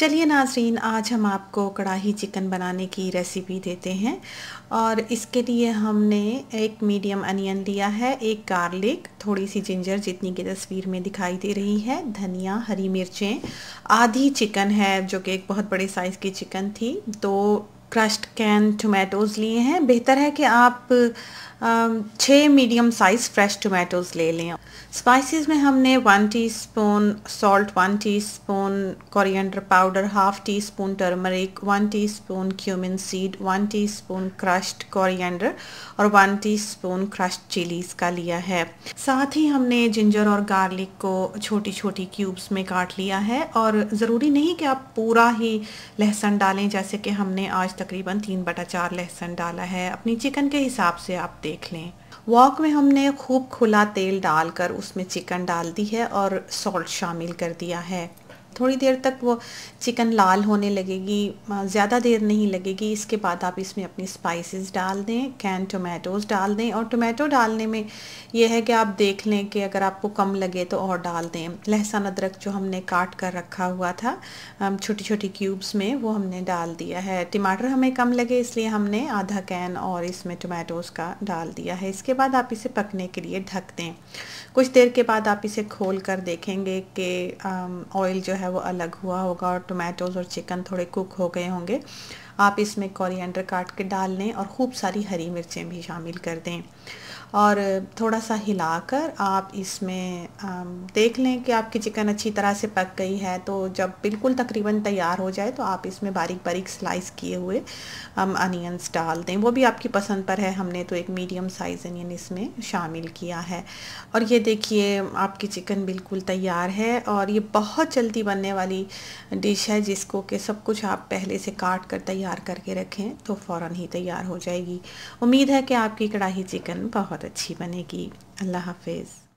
चलिए नाजरीन आज हम आपको कढ़ाही चिकन बनाने की रेसिपी देते हैं और इसके लिए हमने एक मीडियम अनियन लिया है एक गार्लिक थोड़ी सी जिंजर जितनी की तस्वीर में दिखाई दे रही है धनिया हरी मिर्चें आधी चिकन है जो कि एक बहुत बड़े साइज़ की चिकन थी दो तो क्रश्ड कैन टोमेटोज़ लिए हैं बेहतर है कि आप छः मीडियम साइज़ फ्रेश टोमेटोज़ ले लें स्पाइसेस में हमने one teaspoon salt one teaspoon coriander powder half teaspoon turmeric one teaspoon cumin seed one teaspoon crushed coriander और वन टीस्पून क्रश्ड चिलीज़ का लिया है साथ ही हमने जिंजर और गार्लिक को छोटी छोटी क्यूब्स में काट लिया है और ज़रूरी नहीं कि आप पूरा ही लहसुन डालें जैसे कि हमने आज तकरीबन तीन बटा चार लहसुन डाला है अपनी चिकन के हिसाब से आप देख लें वॉक में हमने खूब खुला तेल डालकर उसमें चिकन डाल दी है और सॉल्ट शामिल कर दिया है थोड़ी देर तक वो चिकन लाल होने लगेगी ज़्यादा देर नहीं लगेगी इसके बाद आप इसमें अपनी स्पाइसेस डाल दें कैन टोमेटोज़ डाल दें और टोमेटो डालने में यह है कि आप देख लें कि अगर आपको कम लगे तो और डाल दें लहसुन अदरक जो हमने काट कर रखा हुआ था छोटी छोटी क्यूब्स में वो हमने डाल दिया है टमाटर हमें कम लगे इसलिए हमने आधा कैन और इसमें टोमेटोज़ का डाल दिया है इसके बाद आप इसे पकने के लिए ढक दें कुछ देर के बाद आप इसे खोल कर देखेंगे कि ऑयल जो है है वो अलग हुआ होगा और टोमेटोज़ और चिकन थोड़े कुक हो गए होंगे आप इसमें कोरिएंडर काट के डाल लें और खूब सारी हरी मिर्चें भी शामिल कर दें और थोड़ा सा हिलाकर आप इसमें देख लें कि आपकी चिकन अच्छी तरह से पक गई है तो जब बिल्कुल तकरीबन तैयार हो जाए तो आप इसमें बारीक बारीक स्लाइस किए हुए हम अनियंस डाल दें वो भी आपकी पसंद पर है हमने तो एक मीडियम साइज़ अनियन इसमें शामिल किया है और ये देखिए आपकी चिकन बिल्कुल तैयार है और ये बहुत जल्दी बनने वाली डिश है जिसको कि सब कुछ आप पहले से काट कर तैयार तैयार करके रखें तो फ़ौर ही तैयार हो जाएगी उम्मीद है कि आपकी कढ़ाई चिकन बहुत अच्छी बनेगी अल्लाह हाफिज़